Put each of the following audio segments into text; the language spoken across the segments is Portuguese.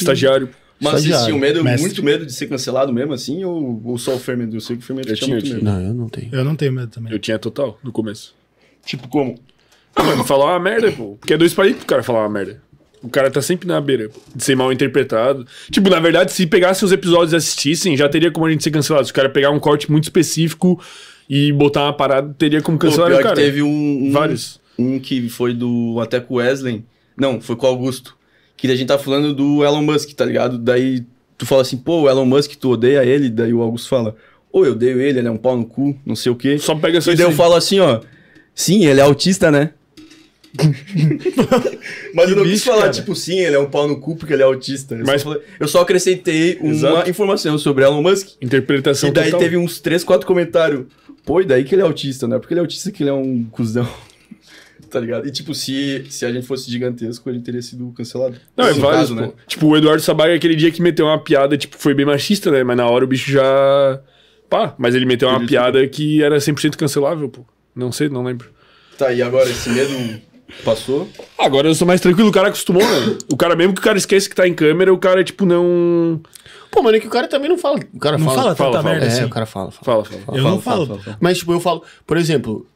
Estagiário. Mas você tinha um medo, mestre. muito medo de ser cancelado mesmo assim? Ou, ou só o Fermento? Eu sei que o Fermento tinha, muito medo. Não, eu não tenho. Eu não tenho medo também. Eu tinha total, no começo. Tipo, como? Ah, mano, falar uma merda, pô. Porque é dois países pro cara falar uma merda. O cara tá sempre na beira de ser mal interpretado. Tipo, na verdade, se pegasse os episódios e assistissem, já teria como a gente ser cancelado. Se o cara pegar um corte muito específico e botar uma parada, teria como cancelar pô, o cara. teve um, um, Vários. Um que foi do até com Wesley. Não, foi com o Augusto. Que a gente tá falando do Elon Musk, tá ligado? Daí tu fala assim, pô, o Elon Musk, tu odeia ele? Daí o Augusto fala, ou eu odeio ele, ele é um pau no cu, não sei o quê. Só pega E daí eu falo assim, ó, sim, ele é autista, né? Mas que eu não bicho, quis falar, cara. tipo, sim, ele é um pau no cu porque ele é autista. Eu, Mas... só, falei, eu só acrescentei uma Exato. informação sobre Elon Musk. Interpretação E daí total. teve uns 3, 4 comentários. Pô, e daí que ele é autista, né? Porque ele é autista que ele é um cuzão. Tá ligado? E, tipo, se, se a gente fosse gigantesco, ele teria sido cancelado. Não, é vários, né? Tipo, o Eduardo Sabaga, aquele dia que meteu uma piada, tipo, foi bem machista, né? Mas na hora o bicho já. Pá, mas ele meteu uma ele piada que era 100% cancelável, pô. Não sei, não lembro. Tá, e agora esse medo passou? Agora eu sou mais tranquilo, o cara acostumou, né? O cara, mesmo que o cara esquece que tá em câmera, o cara, tipo, não. Pô, mano, é que o cara também não fala. O cara não fala, fala, fala, fala merda. Assim. É, assim. o cara fala. Fala, fala. fala eu não falo. Mas, tipo, eu falo. Por exemplo,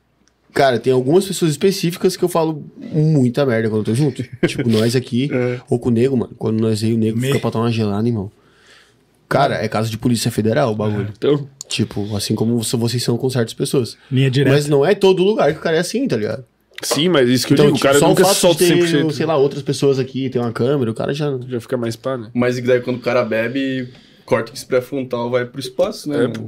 Cara, tem algumas pessoas específicas que eu falo muita merda quando eu tô junto. tipo, nós aqui, é. ou com o nego, mano. Quando nós aí, o nego Me... fica pra tomar gelada, irmão. Cara, é caso de polícia federal o bagulho. É. Então... Tipo, assim como vocês são com certas pessoas. Minha direta. Mas não é todo lugar que o cara é assim, tá ligado? Sim, mas isso que então, eu digo, o cara só nunca solta ter, Sei lá, outras pessoas aqui, tem uma câmera, o cara já... Já fica mais pá, né? Mas daí quando o cara bebe, corta o pré-frontal vai pro espaço, né? É, pô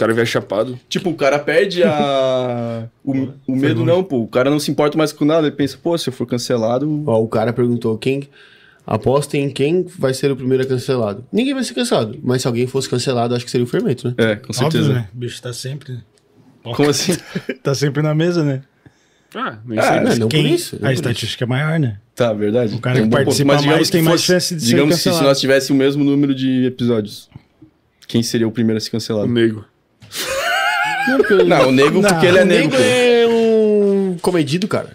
cara vier chapado. Tipo, o cara perde a. o, o medo, não, pô. O cara não se importa mais com nada. Ele pensa, pô, se eu for cancelado. Ó, o cara perguntou quem. Aposta em quem vai ser o primeiro a cancelado. Ninguém vai ser cancelado, mas se alguém fosse cancelado, acho que seria o fermento, né? É, com certeza. Óbvio, né? O bicho tá sempre. Poca. Como assim? tá sempre na mesa, né? Ah, nem ah, sei. Não, não quem, por isso. Não a estatística isso. é maior, né? Tá, verdade. O cara tem que um participa mas mais tem mais chance de digamos ser Digamos se nós tivéssemos o mesmo número de episódios, quem seria o primeiro a ser cancelado? O nego. Não, o nego, porque ele é negro O nego é um comedido, cara.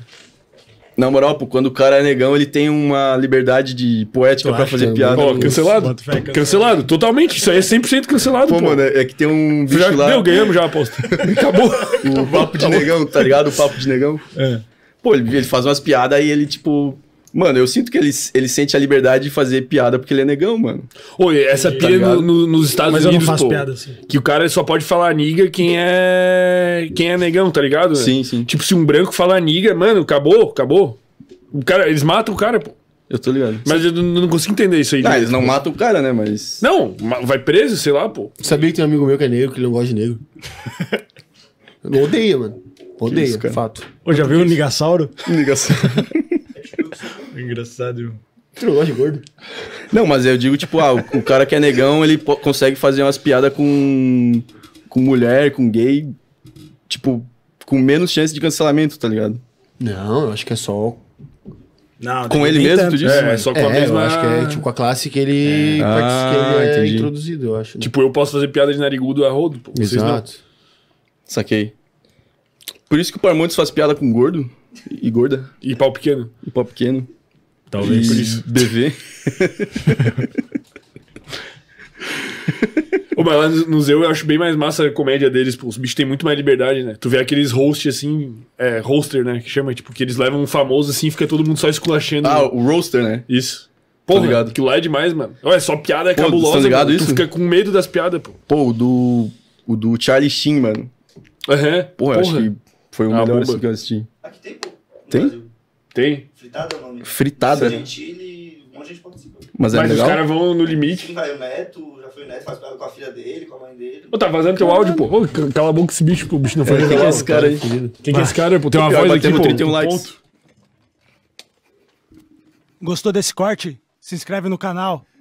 Na moral, pô, quando o cara é negão, ele tem uma liberdade de poética para fazer é piada. oh, cancelado. cancelado. totalmente. Isso aí é 100% cancelado, pô. Pô, mano, é que tem um bicho já, lá... ganhamos já a aposta. Acabou. O papo de negão, tá ligado? O papo de negão. É. Pô, ele, ele faz umas piadas e ele, tipo, Mano, eu sinto que ele, ele sente a liberdade de fazer piada porque ele é negão, mano. Oi, essa tá no, no, nos Estados Mas Unidos. Mas eu não faço pô, piada assim. Que o cara só pode falar niga quem é. Quem é negão, tá ligado? Sim, sim. Tipo, se um branco falar niga, mano, acabou, acabou. O cara, eles matam o cara, pô. Eu tô ligado. Mas eu não consigo entender isso aí. Ah, né? eles não matam o cara, né? Mas. Não, vai preso, sei lá, pô. Sabia que tem um amigo meu que é negro, que ele não gosta de negro. odeia, mano. Odeia, isso, cara. fato. Ô, já viu o Nigassauro? Nigasauro. Engraçado. Tu gosta de gordo? Não, mas eu digo, tipo, ah, o, cara que é negão, ele consegue fazer umas piadas com, com mulher, com gay, tipo, com menos chance de cancelamento, tá ligado? Não, eu acho que é só não, com ele mesmo, tanto. tu disse? É, mas só com é, a mesma... Eu acho que é tipo com a classe que ele, é. Ah, que ele ah, é introduzido, eu acho. Né? Tipo, eu posso fazer piada de narigudo a rodo, pô. Vocês Exato. Não. Saquei. Por isso que o Parmontes faz piada com gordo e gorda. E pau pequeno. E pau pequeno. Talvez por isso. Dever. Ô, mas lá no Zeu eu acho bem mais massa a comédia deles, pô. Os bichos têm muito mais liberdade, né? Tu vê aqueles hosts assim, é, roaster, né? Que chama, tipo, que eles levam um famoso assim e fica todo mundo só esculachando. Ah, né? o roaster, né? Isso. Pô, tá ligado. que lá é demais, mano. é só piada pô, tá cabulosa, tá ligado mano. Isso? Tu fica com medo das piadas, pô. Pô, o do. O do Charlie Sheen, mano. Aham. Uhum. Pô, eu acho que foi o ah, melhor assim que eu assisti. Aqui tem, pô. Tem? Tem? Fritada é Fritada. Mas, é Mas legal? os caras vão no limite. Sim, vai o Neto, já foi o Neto, faz com a filha dele, com a mãe dele. Pô, tá vazando teu áudio, pô. cala a boca esse bicho, pô. O bicho não faz é, Quem que é esse cara aí? Quem que é esse cara, pô? Tem uma voz aqui, pô. 31 likes. Ponto. Gostou desse corte? Se inscreve no canal.